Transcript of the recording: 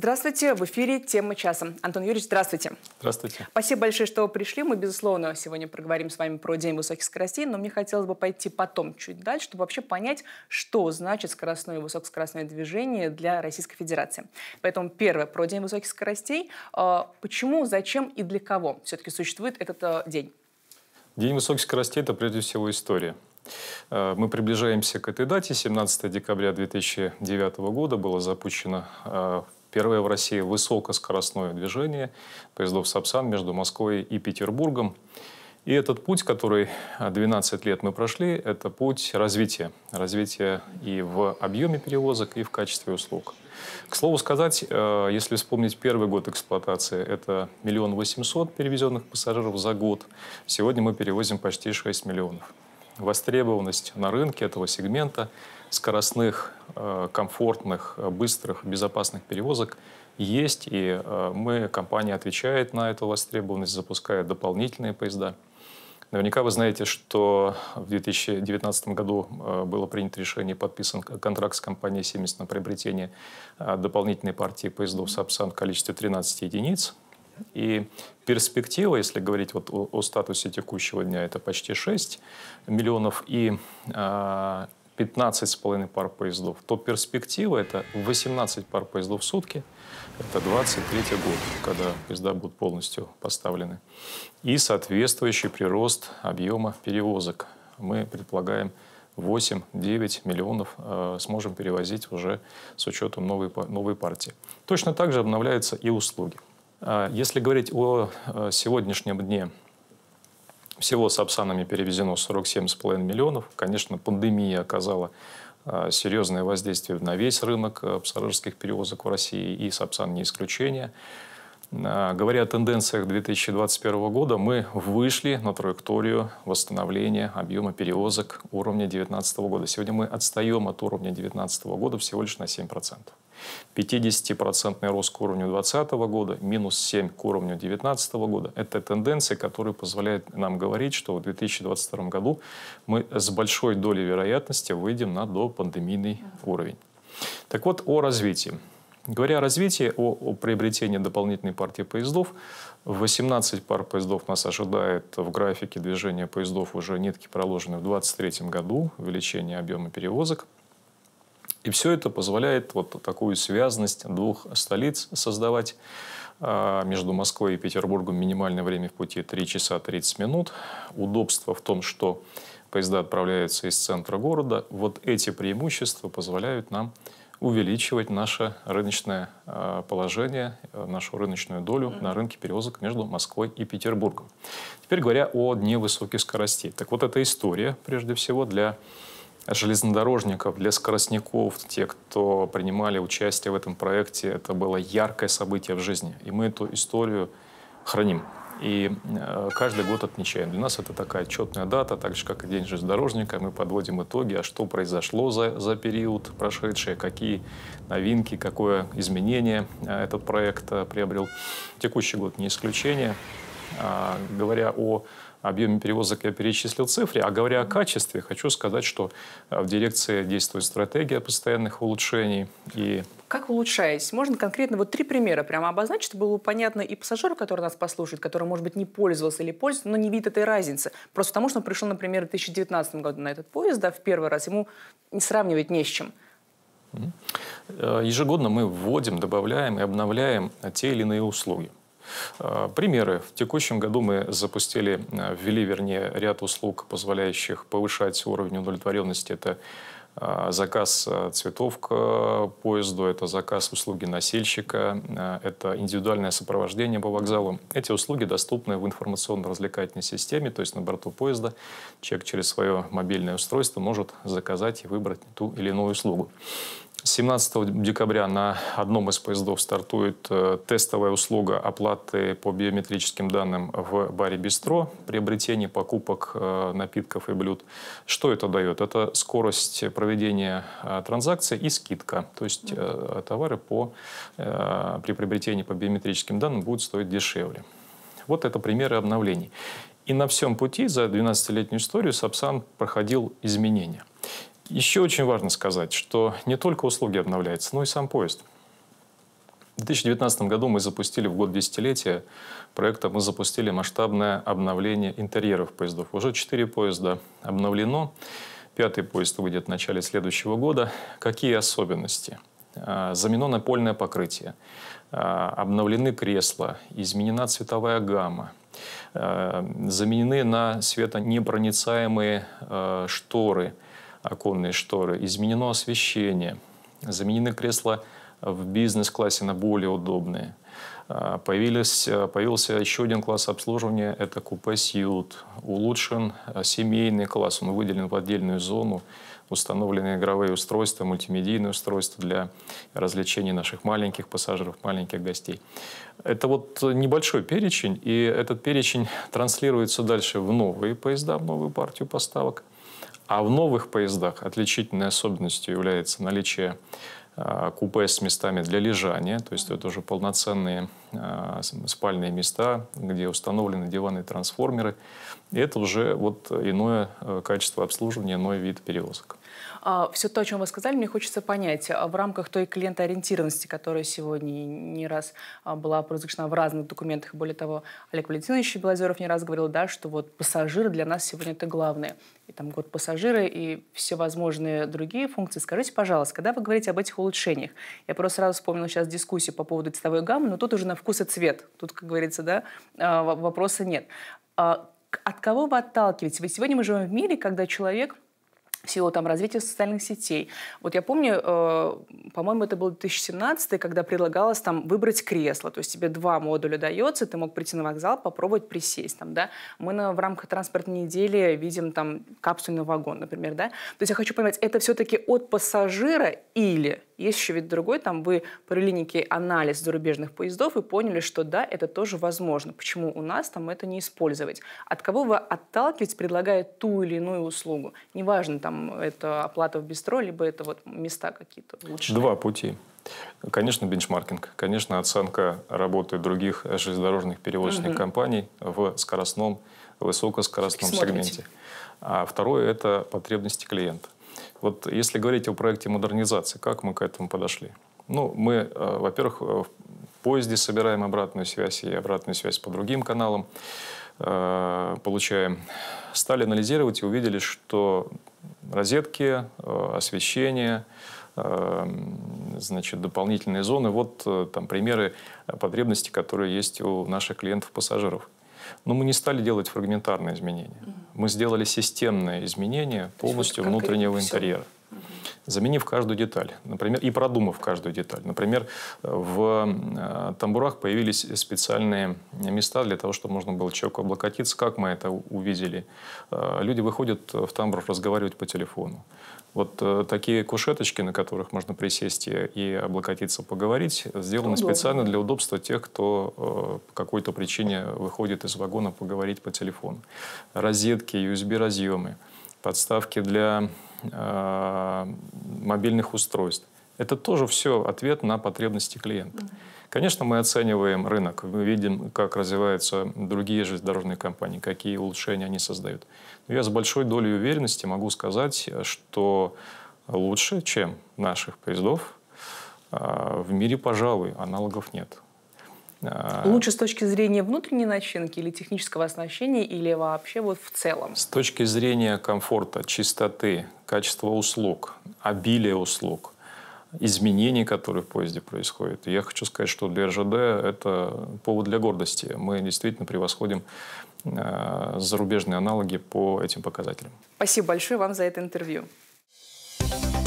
Здравствуйте, в эфире «Тема часа». Антон Юрьевич, здравствуйте. Здравствуйте. Спасибо большое, что пришли. Мы, безусловно, сегодня проговорим с вами про День высоких скоростей, но мне хотелось бы пойти потом чуть дальше, чтобы вообще понять, что значит скоростное и высокоскоростное движение для Российской Федерации. Поэтому первое про День высоких скоростей. А, почему, зачем и для кого все-таки существует этот а, день? День высоких скоростей – это прежде всего история. А, мы приближаемся к этой дате. 17 декабря 2009 года было запущено Первое в России высокоскоростное движение поездов Сапсан между Москвой и Петербургом. И этот путь, который 12 лет мы прошли, это путь развития. Развития и в объеме перевозок, и в качестве услуг. К слову сказать, э, если вспомнить первый год эксплуатации, это миллион восемьсот перевезенных пассажиров за год. Сегодня мы перевозим почти 6 миллионов. Востребованность на рынке этого сегмента – скоростных, э, комфортных, э, быстрых, безопасных перевозок есть, и э, мы, компания отвечает на эту востребованность, запуская дополнительные поезда. Наверняка вы знаете, что в 2019 году было принято решение, подписан контракт с компанией «Сименс» на приобретение дополнительной партии поездов «Сапсан» в количестве 13 единиц. И перспектива, если говорить вот о, о статусе текущего дня, это почти 6 миллионов. И э, 15,5 пар поездов, то перспектива это 18 пар поездов в сутки. Это 23 год, когда поезда будут полностью поставлены. И соответствующий прирост объема перевозок. Мы предполагаем 8-9 миллионов э, сможем перевозить уже с учетом новой, новой партии. Точно так же обновляются и услуги. А если говорить о э, сегодняшнем дне, всего с Апсанами перевезено 47,5 миллионов. Конечно, пандемия оказала а, серьезное воздействие на весь рынок э, пассажирских перевозок в России, и Сапсан не исключение. А, говоря о тенденциях 2021 года, мы вышли на траекторию восстановления объема перевозок уровня 2019 года. Сегодня мы отстаем от уровня 2019 года всего лишь на 7%. 50% рост к уровню 2020 года, минус 7 к уровню 2019 года. Это тенденция, которая позволяет нам говорить, что в 2022 году мы с большой долей вероятности выйдем на допандемийный уровень. Так вот, о развитии. Говоря о развитии, о, о приобретении дополнительной партии поездов, 18 пар поездов нас ожидает в графике движения поездов уже нитки проложены в 2023 году, увеличение объема перевозок. И все это позволяет вот такую связность двух столиц создавать. А, между Москвой и Петербургом минимальное время в пути 3 часа 30 минут. Удобство в том, что поезда отправляются из центра города. Вот эти преимущества позволяют нам увеличивать наше рыночное э, положение, э, нашу рыночную долю mm-hmm. на рынке перевозок между Москвой и Петербургом. Теперь говоря о дне высоких скоростей. Так вот, эта история, прежде всего, для железнодорожников, для скоростников, те, кто принимали участие в этом проекте, это было яркое событие в жизни. И мы эту историю храним. И э, каждый год отмечаем. Для нас это такая отчетная дата, так же, как и День железнодорожника. Мы подводим итоги, а что произошло за, за период прошедший, какие новинки, какое изменение э, этот проект э, приобрел. Текущий год не исключение. А, говоря о объеме перевозок я перечислил цифры, а говоря о качестве, хочу сказать, что э, в дирекции действует стратегия постоянных улучшений. И... Как вы улучшаетесь? Можно конкретно вот три примера прямо обозначить, чтобы было понятно и пассажиру, который нас послушает, который, может быть, не пользовался или пользуется, но не видит этой разницы. Просто потому, что он пришел, например, в 2019 году на этот поезд, да, в первый раз, ему сравнивать не с чем. Э, ежегодно мы вводим, добавляем и обновляем те или иные услуги. Э, примеры. В текущем году мы запустили, э, ввели, вернее, ряд услуг, позволяющих повышать уровень удовлетворенности. Это э, заказ цветов к поезду, это заказ услуги носильщика, это индивидуальное сопровождение по вокзалу. Эти услуги доступны в информационно-развлекательной системе, то есть на борту поезда человек через свое мобильное устройство может заказать и выбрать ту или иную услугу. 17 декабря на одном из поездов стартует э, тестовая услуга оплаты по биометрическим данным в баре «Бистро», приобретение покупок э, напитков и блюд. Что это дает? Это скорость проведения э, транзакций и скидка. То есть товары по, при приобретении по биометрическим данным будут стоить дешевле. Вот это примеры обновлений. И на всем пути за 12-летнюю историю Сапсан проходил изменения. Еще очень важно сказать, что не только услуги обновляются, но и сам поезд. В 2019 году мы запустили, в год десятилетия проекта, мы запустили масштабное обновление интерьеров поездов. Уже четыре поезда обновлено, пятый поезд выйдет в начале следующего года. Какие особенности? А, заменено напольное покрытие, а, обновлены кресла, изменена цветовая гамма, а, заменены на светонепроницаемые шторы – оконные шторы, изменено освещение, заменены кресла в бизнес-классе на более удобные. А, появились, э, появился еще один класс обслуживания – это купе «Сьют». Улучшен э, семейный класс, он выделен в отдельную зону. Установлены игровые устройства, мультимедийные устройства для развлечений наших маленьких пассажиров, маленьких гостей. Это вот небольшой перечень, и этот перечень транслируется дальше в новые поезда, в новую партию поставок. А в новых поездах отличительной особенностью является наличие а, купе с местами для лежания, то есть это уже полноценные а, спальные места, где установлены диваны, трансформеры. И это уже вот иное э, качество обслуживания, иной вид перевозок. А, Все то, о чем вы сказали, мне хочется понять, а, в рамках той клиентоориентированности, которая сегодня не раз была произошла в разных документах, более того, Олег Валентинович Белозеров не раз говорил, да, что вот пассажиры для нас сегодня это главное. И там год пассажиры и всевозможные другие функции. Скажите, пожалуйста, когда вы говорите об этих улучшениях, я просто сразу вспомнила сейчас дискуссию по поводу цветовой гаммы, но тут уже на вкус и цвет. Тут, как говорится, да, а, вопроса нет. А от кого вы отталкиваетесь? Ведь сегодня мы живем в мире, когда человек в силу там, развития социальных сетей. Вот я помню, э, по-моему, это был 2017, когда предлагалось там выбрать кресло. То есть тебе два модуля дается, ты мог прийти на вокзал, попробовать присесть. Там, да? Мы на, в рамках транспортной недели видим там капсульный вагон, например. Да? То есть я хочу понять, это все-таки от пассажира или есть еще вид другой, там вы провели некий анализ зарубежных поездов и поняли, что да, это тоже возможно. Почему у нас там это не использовать? От кого вы отталкиваетесь, предлагая ту или иную услугу? Неважно, там это оплата в бистро, либо это вот места какие-то лучше. Два пути. Конечно, бенчмаркинг. Конечно, оценка работы других железнодорожных перевозочных угу. компаний в скоростном, высокоскоростном сегменте. А второе – это потребности клиента. Вот если говорить о проекте модернизации, как мы к этому подошли? Ну, мы, э, во-первых, э, в поезде собираем обратную связь и обратную связь по другим каналам э, получаем. Стали анализировать и увидели, что розетки, освещение, значит, дополнительные зоны. Вот там примеры потребностей, которые есть у наших клиентов-пассажиров. Но мы не стали делать фрагментарные изменения. Мы сделали системные изменения полностью внутреннего интерьера. Заменив каждую деталь, например, и продумав каждую деталь. Например, в э, тамбурах появились специальные места для того, чтобы можно было человеку облокотиться. Как мы это увидели? Э, люди выходят в тамбур, разговаривать по телефону. Вот э, такие кушеточки, на которых можно присесть и облокотиться, поговорить, сделаны Удобно. специально для удобства тех, кто э, по какой-то причине выходит из вагона поговорить по телефону. Розетки, USB-разъемы, подставки для э, мобильных устройств. Это тоже все ответ на потребности клиента. Mm-hmm. Конечно, мы оцениваем рынок, мы видим, как развиваются другие железнодорожные компании, какие улучшения они создают. Но я с большой долей уверенности могу сказать, что лучше, чем наших поездов, а, в мире, пожалуй, аналогов нет. А, лучше с точки зрения внутренней начинки или технического оснащения, или вообще вот в целом? С точки зрения комфорта, чистоты, качества услуг, обилия услуг – изменений, которые в поезде происходят. И я хочу сказать, что для РЖД это повод для гордости. Мы действительно превосходим э, зарубежные аналоги по этим показателям. Спасибо большое вам за это интервью. thank you